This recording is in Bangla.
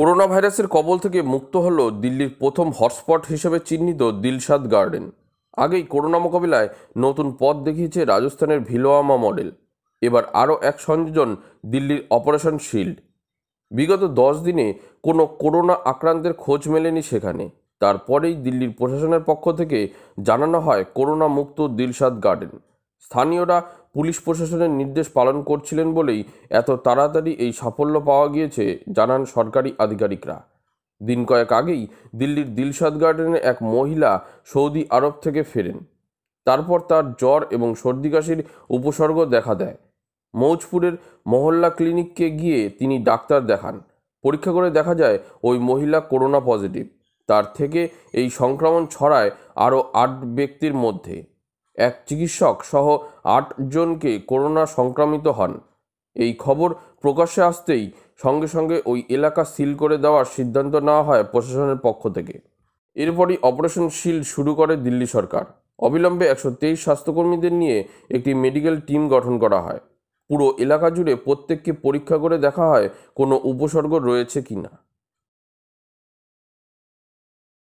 করোনা ভাইরাসের কবল থেকে মুক্ত হল দিল্লির প্রথম হটস্পট হিসেবে চিহ্নিত দিলশাদ গার্ডেন আগেই করোনা মোকাবিলায় নতুন পথ দেখিয়েছে রাজস্থানের ভিলোয়ামা মডেল এবার আরও এক সংযোজন দিল্লির অপারেশন শিল্ড বিগত দশ দিনে কোনো করোনা আক্রান্তের খোঁজ মেলেনি সেখানে তারপরেই দিল্লির প্রশাসনের পক্ষ থেকে জানানো হয় করোনা মুক্ত দিলশাদ গার্ডেন স্থানীয়রা পুলিশ প্রশাসনের নির্দেশ পালন করছিলেন বলেই এত তাড়াতাড়ি এই সাফল্য পাওয়া গিয়েছে জানান সরকারি আধিকারিকরা দিন কয়েক আগেই দিল্লির দিলশাদ গার্ডেনে এক মহিলা সৌদি আরব থেকে ফেরেন তারপর তার জ্বর এবং সর্দি কাশির উপসর্গ দেখা দেয় মৌজপুরের মহল্লা ক্লিনিককে গিয়ে তিনি ডাক্তার দেখান পরীক্ষা করে দেখা যায় ওই মহিলা করোনা পজিটিভ তার থেকে এই সংক্রমণ ছড়ায় আরও আট ব্যক্তির মধ্যে এক চিকিৎসক সহ আটজনকে করোনা সংক্রামিত হন এই খবর প্রকাশ্যে আসতেই সঙ্গে সঙ্গে ওই এলাকা সিল করে দেওয়ার সিদ্ধান্ত নেওয়া হয় প্রশাসনের পক্ষ থেকে এরপরই অপারেশন সিল শুরু করে দিল্লি সরকার অবিলম্বে একশো তেইশ স্বাস্থ্যকর্মীদের নিয়ে একটি মেডিকেল টিম গঠন করা হয় পুরো এলাকা জুড়ে প্রত্যেককে পরীক্ষা করে দেখা হয় কোনো উপসর্গ রয়েছে কি না